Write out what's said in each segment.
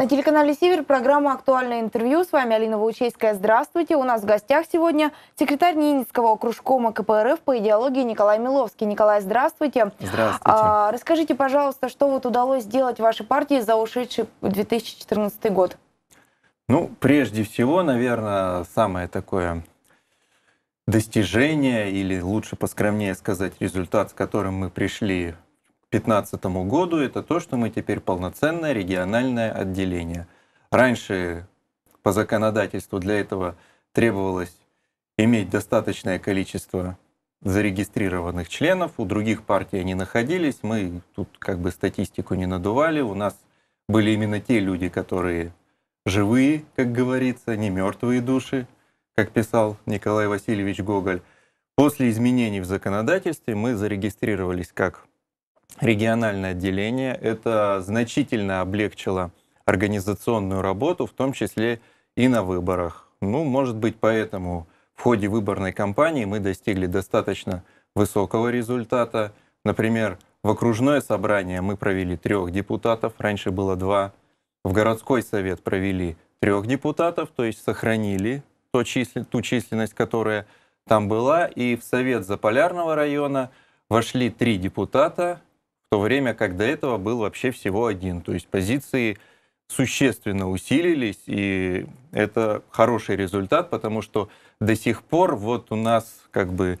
На телеканале «Север» программа «Актуальное интервью». С вами Алина Ваучейская. Здравствуйте. У нас в гостях сегодня секретарь Ненецкого окружкома КПРФ по идеологии Николай Миловский. Николай, здравствуйте. Здравствуйте. А, расскажите, пожалуйста, что вот удалось сделать вашей партии за ушедший 2014 год? Ну, прежде всего, наверное, самое такое достижение, или лучше поскромнее сказать, результат, с которым мы пришли 2015 году, это то, что мы теперь полноценное региональное отделение. Раньше по законодательству для этого требовалось иметь достаточное количество зарегистрированных членов, у других партий они находились, мы тут как бы статистику не надували, у нас были именно те люди, которые живые, как говорится, не мертвые души, как писал Николай Васильевич Гоголь. После изменений в законодательстве мы зарегистрировались как региональное отделение. Это значительно облегчило организационную работу, в том числе и на выборах. Ну, может быть, поэтому в ходе выборной кампании мы достигли достаточно высокого результата. Например, в окружное собрание мы провели трех депутатов, раньше было два. В городской совет провели трех депутатов, то есть сохранили ту численность, которая там была. И в совет Заполярного района вошли три депутата, то время как до этого был вообще всего один. То есть позиции существенно усилились, и это хороший результат, потому что до сих пор вот у нас как бы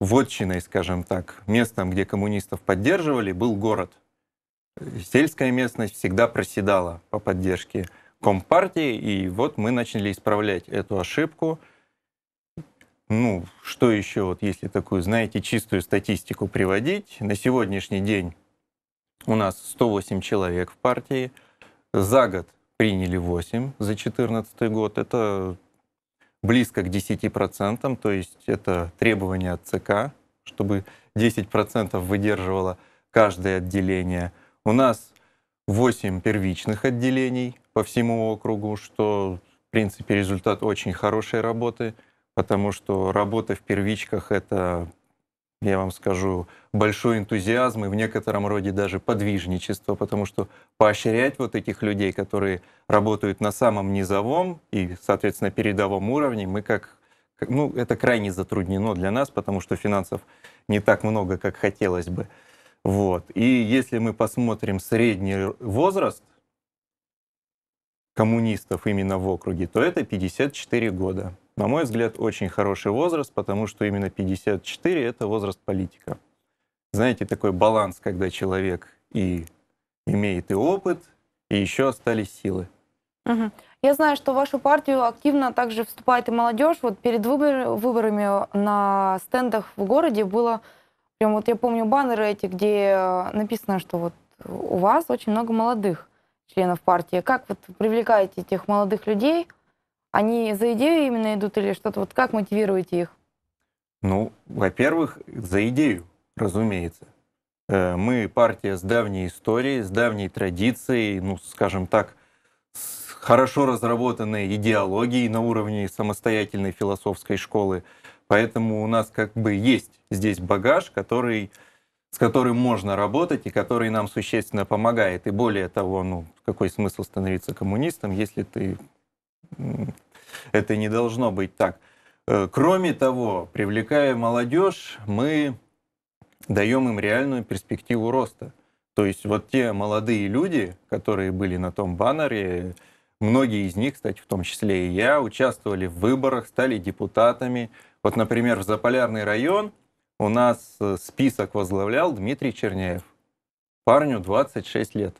вотчиной, скажем так, местом, где коммунистов поддерживали, был город. Сельская местность всегда проседала по поддержке Компартии, и вот мы начали исправлять эту ошибку. Ну, что еще, вот если такую, знаете, чистую статистику приводить, на сегодняшний день у нас 108 человек в партии. За год приняли 8 за 2014 год. Это близко к 10%, то есть это требование от ЦК, чтобы 10% выдерживало каждое отделение. У нас 8 первичных отделений по всему округу, что, в принципе, результат очень хорошей работы, потому что работа в первичках — это я вам скажу, большой энтузиазм и в некотором роде даже подвижничество, потому что поощрять вот этих людей, которые работают на самом низовом и, соответственно, передовом уровне, мы как ну, это крайне затруднено для нас, потому что финансов не так много, как хотелось бы. Вот. И если мы посмотрим средний возраст коммунистов именно в округе, то это 54 года. На мой взгляд, очень хороший возраст, потому что именно 54 — это возраст политика. Знаете, такой баланс, когда человек и имеет и опыт, и еще остались силы. Угу. Я знаю, что в вашу партию активно также вступает и молодежь. Вот перед выбор, выборами на стендах в городе было, прям вот я помню баннеры эти, где написано, что вот у вас очень много молодых членов партии. Как вот привлекаете этих молодых людей? Они за идею именно идут или что-то? Вот как мотивируете их? Ну, во-первых, за идею, разумеется. Э, мы партия с давней историей, с давней традицией, ну, скажем так, с хорошо разработанной идеологией на уровне самостоятельной философской школы. Поэтому у нас как бы есть здесь багаж, который, с которым можно работать и который нам существенно помогает. И более того, ну, какой смысл становиться коммунистом, если ты это не должно быть так. Э, кроме того, привлекая молодежь, мы даем им реальную перспективу роста. То есть вот те молодые люди, которые были на том баннере, многие из них, кстати, в том числе и я, участвовали в выборах, стали депутатами. Вот, например, в Заполярный район у нас э, список возглавлял Дмитрий Черняев. Парню 26 лет.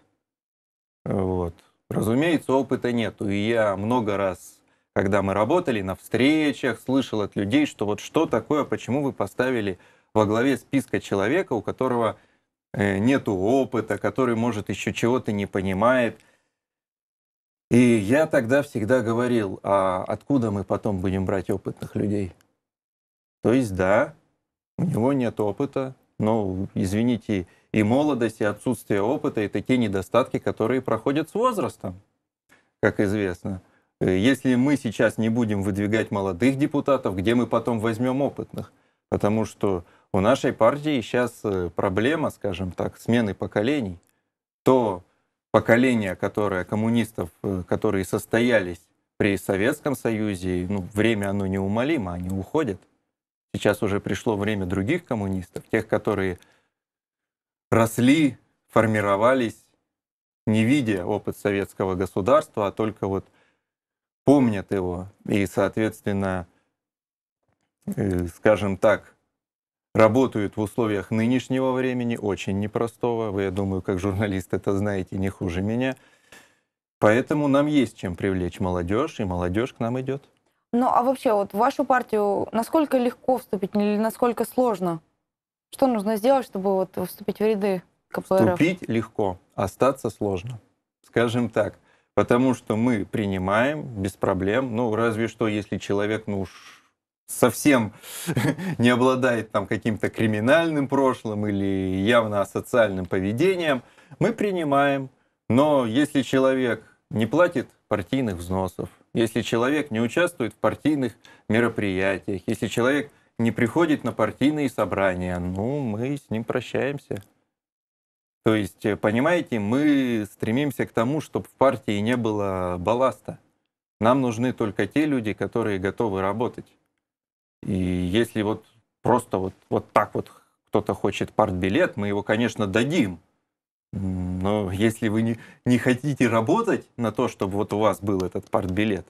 Вот. Разумеется, опыта нету. И я много раз когда мы работали на встречах, слышал от людей, что вот что такое, почему вы поставили во главе списка человека, у которого э, нет опыта, который, может, еще чего-то не понимает. И я тогда всегда говорил, а откуда мы потом будем брать опытных людей? То есть, да, у него нет опыта, но, извините, и молодость, и отсутствие опыта — это те недостатки, которые проходят с возрастом, как известно. Э, если мы сейчас не будем выдвигать молодых депутатов, где мы потом возьмем опытных? Потому что у нашей партии сейчас э, проблема, скажем так, смены поколений. То поколение, которое коммунистов, э, которые состоялись при Советском Союзе, ну, время оно неумолимо, они уходят. Сейчас уже пришло время других коммунистов, тех, которые росли, формировались, не видя опыт советского государства, а только вот помнят его и, соответственно, э, скажем так, работают в условиях нынешнего времени, очень непростого. Вы, я думаю, как журналист это знаете не хуже меня. Поэтому нам есть чем привлечь молодежь, и молодежь к нам идет. Ну а вообще, вот в вашу партию насколько легко вступить или насколько сложно? Что нужно сделать, чтобы вот вступить в ряды КПРФ? Вступить легко, остаться сложно. Скажем так, Потому что мы принимаем без проблем. Ну, разве что, если человек, ну уж совсем не обладает там каким-то криминальным прошлым или явно асоциальным поведением, мы принимаем. Но если человек не платит партийных взносов, если человек не участвует в партийных мероприятиях, если человек не приходит на партийные собрания, ну, мы с ним прощаемся. То есть, э, понимаете, мы стремимся к тому, чтобы в партии не было балласта. Нам нужны только те люди, которые готовы работать. И если вот просто вот, вот так вот кто-то хочет партбилет, мы его, конечно, дадим. Но если вы не, не хотите работать на то, чтобы вот у вас был этот партбилет,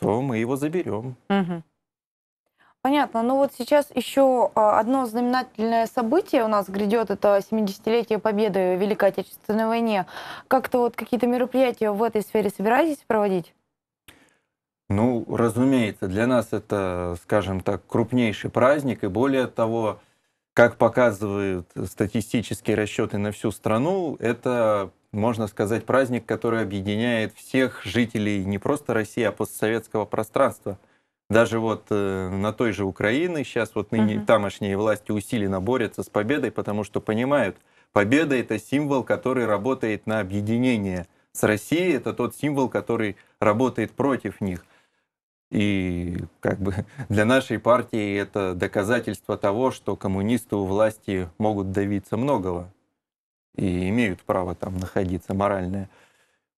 то мы его заберем. Угу. Понятно. Ну вот сейчас еще а, одно знаменательное событие у нас грядет, это 70-летие победы в Великой Отечественной войне. Как-то вот какие-то мероприятия в этой сфере собираетесь проводить? Ну, разумеется, для нас это, скажем так, крупнейший праздник, и более того, как показывают статистические расчеты на всю страну, это, можно сказать, праздник, который объединяет всех жителей не просто России, а постсоветского пространства – даже вот э, на той же Украине сейчас вот ныне угу. тамошние власти усиленно борются с победой, потому что понимают, победа это символ, который работает на объединение с Россией, это тот символ, который работает против них. И как бы для нашей партии это доказательство того, что коммунисты у власти могут давиться многого и имеют право там находиться моральное.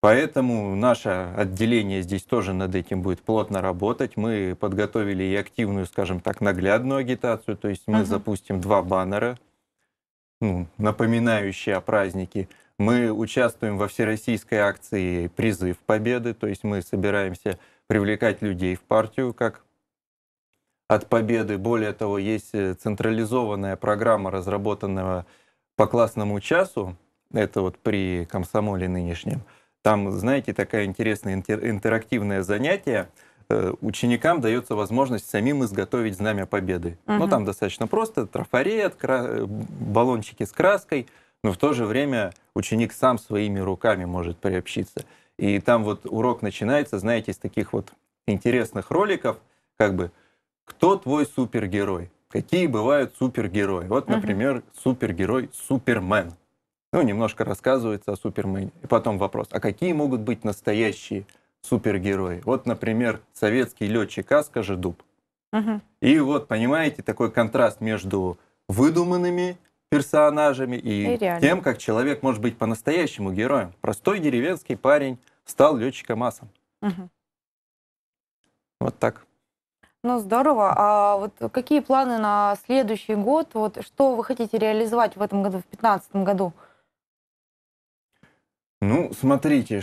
Поэтому наше отделение здесь тоже над этим будет плотно работать. Мы подготовили и активную, скажем так, наглядную агитацию. То есть мы uh-huh. запустим два баннера, ну, напоминающие о празднике. Мы участвуем во всероссийской акции «Призыв Победы». То есть мы собираемся привлекать людей в партию как от победы. Более того, есть э, централизованная программа, разработанная по классному часу. Это вот при комсомоле нынешнем. Там, знаете, такое интересное интер интерактивное занятие. Э, ученикам дается возможность самим изготовить знамя победы. Угу. Ну, там достаточно просто, трафарет, кра... Э, баллончики с краской, но в то же время ученик сам своими руками может приобщиться. И там вот урок начинается, знаете, из таких вот интересных роликов, как бы «Кто твой супергерой?» Какие бывают супергерои? Вот, например, угу. супергерой Супермен ну, немножко рассказывается о Супермене. И потом вопрос, а какие могут быть настоящие супергерои? Вот, например, советский летчик Аска Жедуб. Угу. И вот, понимаете, такой контраст между выдуманными персонажами и, и тем, как человек может быть по-настоящему героем. Простой деревенский парень стал летчиком асом. Угу. Вот так. Ну, здорово. А вот какие планы на следующий год? Вот что вы хотите реализовать в этом году, в 2015 году? Ну, смотрите,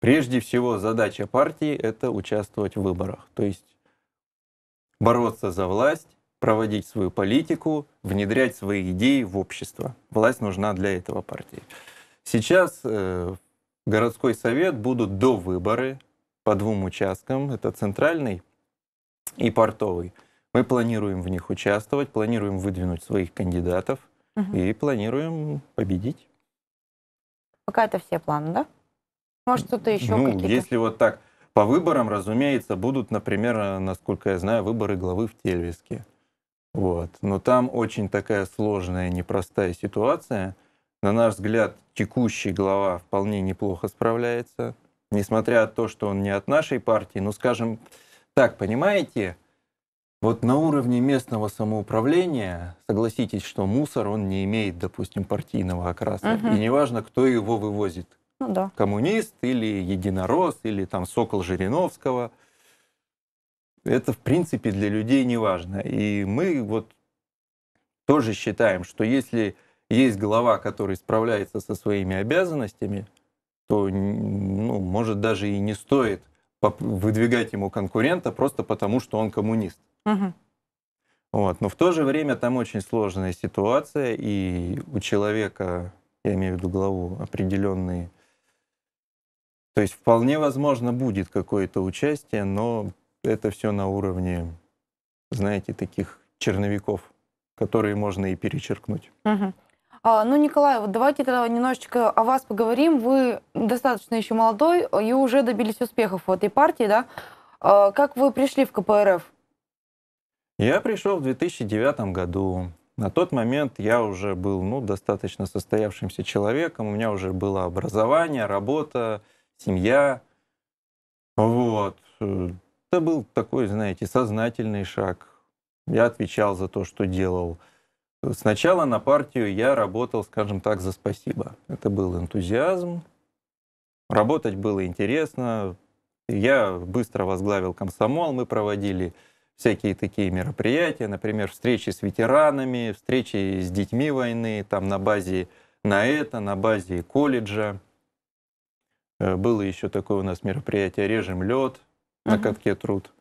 прежде всего задача партии – это участвовать в выборах. То есть бороться за власть, проводить свою политику, внедрять свои идеи в общество. Власть нужна для этого партии. Сейчас э, городской совет будут до выборы по двум участкам. Это центральный и портовый. Мы планируем в них участвовать, планируем выдвинуть своих кандидатов угу. и планируем победить. Пока это все планы, да? Может, что-то еще ну, какие-то? если вот так по выборам, разумеется, будут, например, э, насколько я знаю, выборы главы в Тельвиске. Вот. Но там очень такая сложная, непростая ситуация. На наш взгляд, текущий глава вполне неплохо справляется, несмотря на то, что он не от нашей партии. Ну скажем так, понимаете, вот на уровне местного самоуправления, согласитесь, что мусор, он не имеет, допустим, партийного окраса. Угу. И неважно, кто его вывозит. Ну да. Коммунист или единорос, или там сокол Жириновского. Это, в принципе, для людей неважно. И мы вот тоже считаем, что если есть глава, который справляется со своими обязанностями, то ну, может даже и не стоит выдвигать ему конкурента просто потому, что он коммунист. Угу. Вот. Но в то же время там очень сложная ситуация, и у человека, я имею в виду главу, определенные... То есть вполне возможно будет какое-то участие, но это все на уровне, знаете, таких черновиков, которые можно и перечеркнуть. Угу. А, ну, Николай, вот давайте тогда немножечко о вас поговорим. Вы достаточно еще молодой а, и уже добились успехов в этой партии, да? А, как вы пришли в КПРФ? Я пришел в 2009 году. На тот момент я уже был ну, достаточно состоявшимся человеком, у меня уже было образование, работа, семья. Вот. Это был такой, знаете, сознательный шаг. Я отвечал за то, что делал. Сначала на партию я работал, скажем так, за спасибо. Это был энтузиазм. Работать было интересно. Я быстро возглавил комсомол. Мы проводили всякие такие мероприятия, например, встречи с ветеранами, встречи с детьми войны, там на базе на это, на базе колледжа. Э, было еще такое у нас мероприятие «Режем лед» на катке «Труд»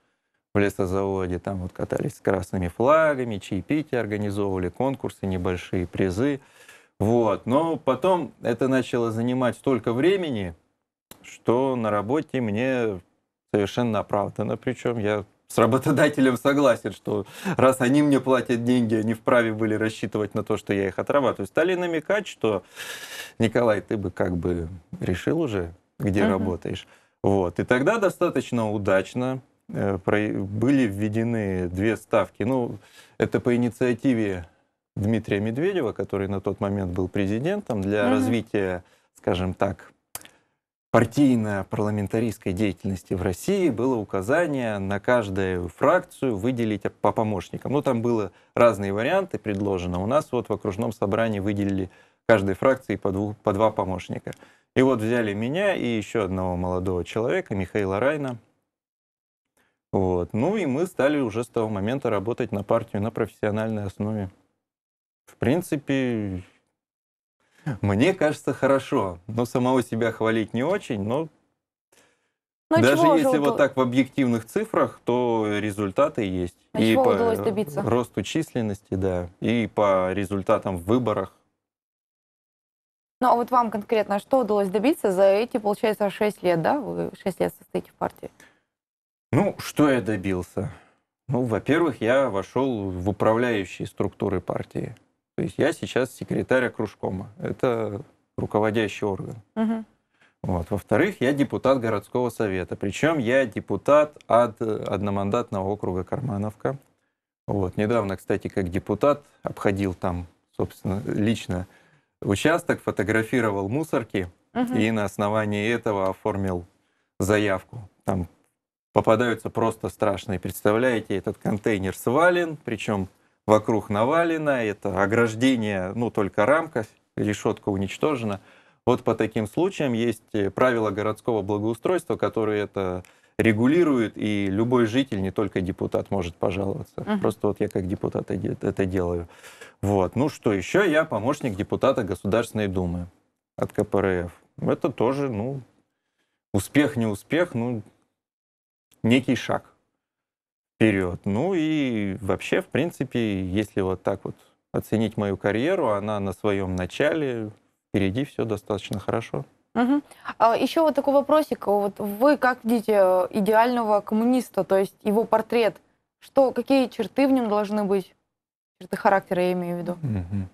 в лесозаводе. Там вот катались с красными флагами, чаепитие организовывали, конкурсы, небольшие призы. Вот. Но потом это начало занимать столько времени, что на работе мне совершенно оправданно, причем я с работодателем согласен, что раз они мне платят деньги, они вправе были рассчитывать на то, что я их отрабатываю. Стали намекать, что, Николай, ты бы как бы решил уже, где uh-huh. работаешь. Вот. И тогда достаточно удачно э, были введены две ставки. Ну, это по инициативе Дмитрия Медведева, который на тот момент был президентом, для uh-huh. развития, скажем так, партийно-парламентаристской деятельности в России было указание на каждую фракцию выделить по помощникам. Ну, там было разные варианты предложено. У нас вот в окружном собрании выделили каждой фракции по, двух, по два помощника. И вот взяли меня и еще одного молодого человека, Михаила Райна. Вот. Ну и мы стали уже с того момента работать на партию на профессиональной основе. В принципе, мне кажется, хорошо. Но ну, самого себя хвалить не очень, но но ну, а Даже если удалось? вот так в объективных цифрах, то результаты есть. А и чего по удалось добиться? росту численности, да, и по результатам в выборах. Ну а вот вам конкретно что удалось добиться за эти, получается, 6 лет, да? Вы 6 лет состоите в партии. Ну, что я добился? Ну, во-первых, я вошел в управляющие структуры партии. То есть я сейчас секретарь окружкома. Это руководящий орган. Угу. Вот. Во-вторых, я депутат городского совета. Причем я депутат от э, одномандатного округа Кармановка. Вот. Недавно, кстати, как депутат обходил там, собственно, лично участок, фотографировал мусорки угу. и на основании этого оформил заявку. Там попадаются просто страшные. Представляете, этот контейнер свален, причем вокруг Навалина это ограждение, ну, только рамка, решетка уничтожена. Вот по таким случаям есть э, правила городского благоустройства, которые это регулируют, и любой житель, не только депутат, может пожаловаться. Uh-huh. Просто вот я как депутат это делаю. Вот. Ну что еще? Я помощник депутата Государственной Думы от КПРФ. Это тоже, ну, успех, не успех, ну, некий шаг вперед. Ну и вообще, в принципе, если вот так вот оценить мою карьеру, она на своем начале, впереди все достаточно хорошо. Угу. А еще вот такой вопросик. Вот вы как видите э, идеального коммуниста, то есть его портрет? Что, какие черты в нем должны быть? Черты характера я имею в виду. Угу.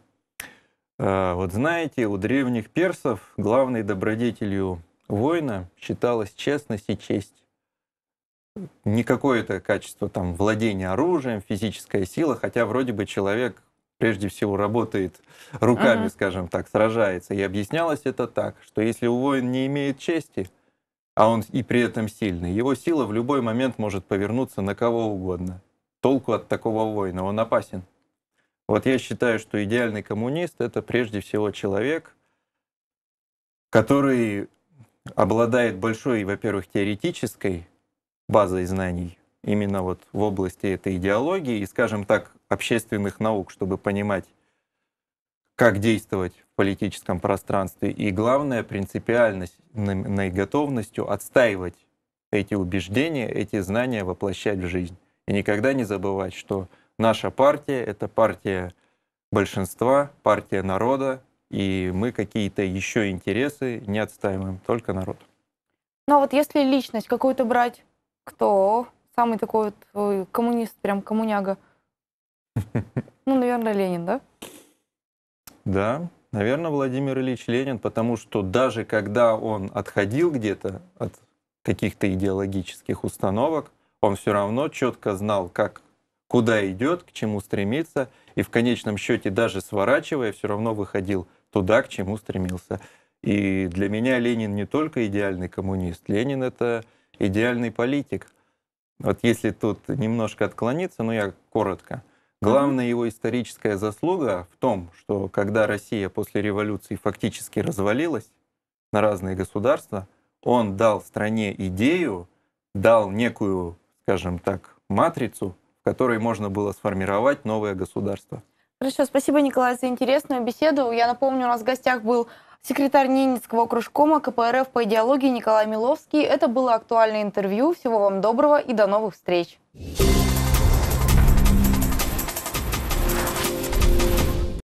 А, вот знаете, у древних персов главной добродетелью воина считалась честность и честь не какое-то качество там владения оружием, физическая сила, хотя вроде бы человек прежде всего работает руками, ага. скажем так, сражается. И объяснялось это так, что если у воина не имеет чести, а он и при этом сильный, его сила в любой момент может повернуться на кого угодно. Толку от такого воина, он опасен. Вот я считаю, что идеальный коммунист — это прежде всего человек, который обладает большой, во-первых, теоретической базой знаний именно вот в области этой идеологии и, скажем так, общественных наук, чтобы понимать, как действовать в политическом пространстве. И главное, принципиальной готовностью отстаивать эти убеждения, эти знания воплощать в жизнь. И никогда не забывать, что наша партия — это партия большинства, партия народа, и мы какие-то еще интересы не отстаиваем, только народ. Ну а вот если личность какую-то брать кто? Самый такой вот коммунист, прям коммуняга. Ну, наверное, Ленин, да? Да, наверное, Владимир Ильич Ленин, потому что даже когда он отходил где-то от каких-то идеологических установок, он все равно четко знал, как, куда идет, к чему стремится, и в конечном счете, даже сворачивая, все равно выходил туда, к чему стремился. И для меня Ленин не только идеальный коммунист, Ленин это идеальный политик. Вот если тут немножко отклониться, но я коротко. Главная его историческая заслуга в том, что когда Россия после революции фактически развалилась на разные государства, он дал стране идею, дал некую, скажем так, матрицу, в которой можно было сформировать новое государство. Хорошо, спасибо, Николай, за интересную беседу. Я напомню, у нас в гостях был Секретарь Ненецкого кружкома КПРФ по идеологии Николай Миловский. Это было актуальное интервью. Всего вам доброго и до новых встреч.